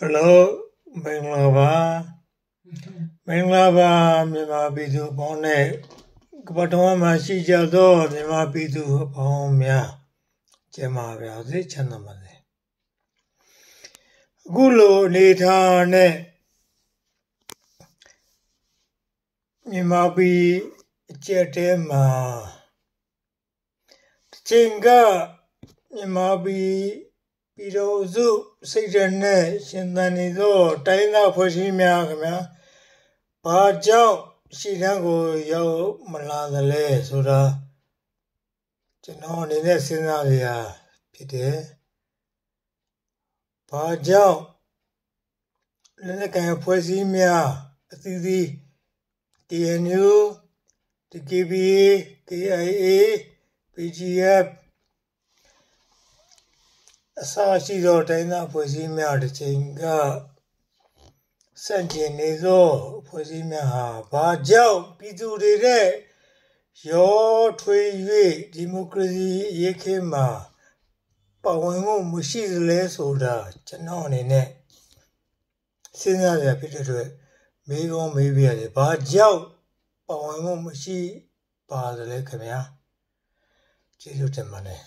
ဟယ်လိုမင်္ဂလာပါမင်္ဂလာပါမြန်မာပြည်သူပေါင်းနဲ့ကပ္ပတော်မှာရှိကြသောမြန်မာပြည်သူပေါင်းများကျမပါစေချမ်းသာပါစေအခုလိုနေထားနဲ့မြန်မာပြည်အကျက်တဲမှာတချိန်ကမြန်မာပြည်ပြည်တော်စုစိတ်ဓာတ်နဲ့ရှင်သန်နေသောတိုင်းသားဖွဲ့စည်းများခင်ဗျာဘာကြောင့်ရှည်တန်းကိုရောက်မလာသလဲဆိုတာကျွန်တော်အနေနဲ့စဉ်းစားရဖြစ်တယ်ဘာကြောင့်လက်နက်ကံဖွဲ့စည်းများအသီးသီး TNU, TKBA, KIA, PGF အစာရှိသောတိုင်းသားဖွဲ့စည်းများတစ်ချိန်ကစန့်ကျင်နေသောဖွဲ့စည်းများဟာဘာကြောင့်ပြည်သူတွေနဲ့ရောထွေး၍ဒီမိုကရေစီရေးခင်းမှာပဝင်မှုမရှိသလဲဆိုတာကျွန်တော်အနေနဲ့စဉ်းစားရဖြစ်တဲ့အတွက်မေးခွန်းမေးပြရတယ်ဘာကြောင့်ပဝင်မှုမရှိပါသလဲခင်ဗျာကျေးဇူးတင်ပါတယ်